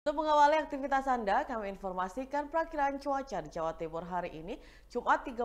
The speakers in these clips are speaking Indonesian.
Untuk mengawali aktivitas Anda, kami informasikan perakiran cuaca di Jawa Timur hari ini, Jumat 31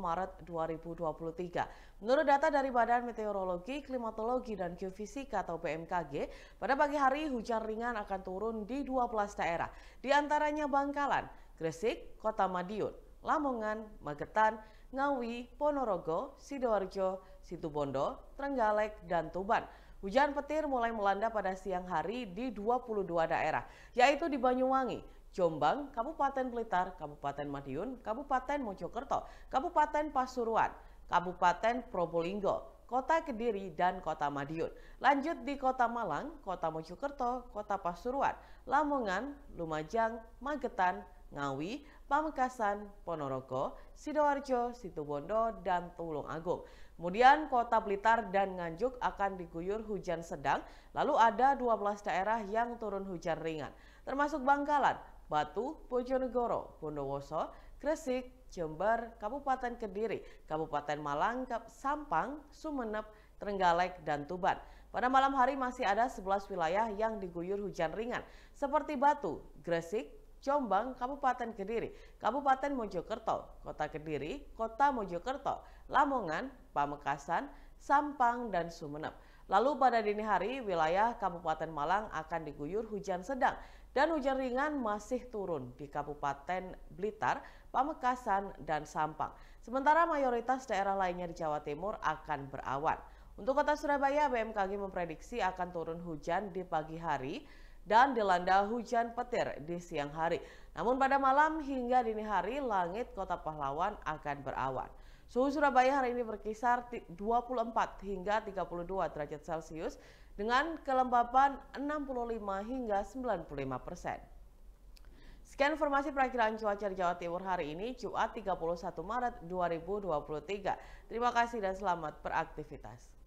Maret 2023. Menurut data dari Badan Meteorologi, Klimatologi, dan Geofisika atau BMKG, pada pagi hari hujan ringan akan turun di 12 daerah, di antaranya Bangkalan, Gresik, Kota Madiun, Lamongan, Magetan, Ngawi, Ponorogo, Sidoarjo, Situbondo, Trenggalek, dan Tuban. Hujan petir mulai melanda pada siang hari di 22 daerah, yaitu di Banyuwangi, Jombang, Kabupaten Blitar, Kabupaten Madiun, Kabupaten Mojokerto, Kabupaten Pasuruan, Kabupaten Probolinggo, Kota Kediri, dan Kota Madiun. Lanjut di Kota Malang, Kota Mojokerto, Kota Pasuruan, Lamongan, Lumajang, Magetan, Ngawi, Pamekasan, Ponorogo, Sidoarjo, Situbondo, dan Tulungagung. Kemudian kota Blitar dan Nganjuk akan diguyur hujan sedang, lalu ada 12 daerah yang turun hujan ringan, termasuk Bangkalan, Batu, Bojonegoro, Bondowoso, Gresik, Jember, Kabupaten Kediri, Kabupaten Malang, Sampang, Sumeneb, Trenggalek, dan Tuban. Pada malam hari masih ada 11 wilayah yang diguyur hujan ringan, seperti Batu, Gresik, Jombang, Kabupaten Kediri, Kabupaten Mojokerto, Kota Kediri, Kota Mojokerto, Lamongan, Pamekasan, Sampang, dan Sumeneb. Lalu pada dini hari, wilayah Kabupaten Malang akan diguyur hujan sedang dan hujan ringan masih turun di Kabupaten Blitar, Pamekasan, dan Sampang. Sementara mayoritas daerah lainnya di Jawa Timur akan berawan. Untuk kota Surabaya, BMKG memprediksi akan turun hujan di pagi hari dan dilanda hujan petir di siang hari. Namun pada malam hingga dini hari langit kota pahlawan akan berawan. Suhu Surabaya hari ini berkisar 24 hingga 32 derajat Celcius dengan kelembapan 65 hingga 95 persen. Sekian informasi perakhiran cuaca di Jawa Timur hari ini, Jumat 31 Maret 2023. Terima kasih dan selamat beraktivitas.